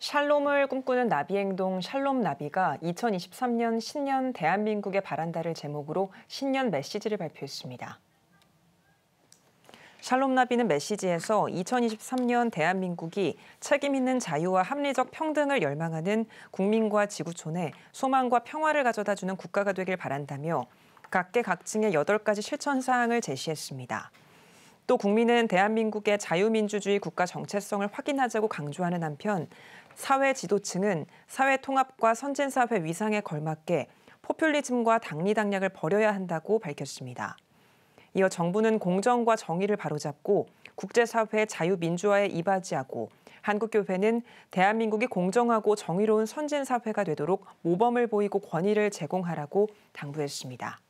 샬롬을 꿈꾸는 나비행동 샬롬나비가 2023년 신년 대한민국의 바란다를 제목으로 신년 메시지를 발표했습니다. 샬롬나비는 메시지에서 2023년 대한민국이 책임 있는 자유와 합리적 평등을 열망하는 국민과 지구촌에 소망과 평화를 가져다주는 국가가 되길 바란다며 각계각층의 8가지 실천 사항을 제시했습니다. 또 국민은 대한민국의 자유민주주의 국가 정체성을 확인하자고 강조하는 한편 사회 지도층은 사회 통합과 선진사회 위상에 걸맞게 포퓰리즘과 당리당략을 버려야 한다고 밝혔습니다. 이어 정부는 공정과 정의를 바로잡고 국제사회 자유민주화에 이바지하고 한국교회는 대한민국이 공정하고 정의로운 선진사회가 되도록 모범을 보이고 권위를 제공하라고 당부했습니다.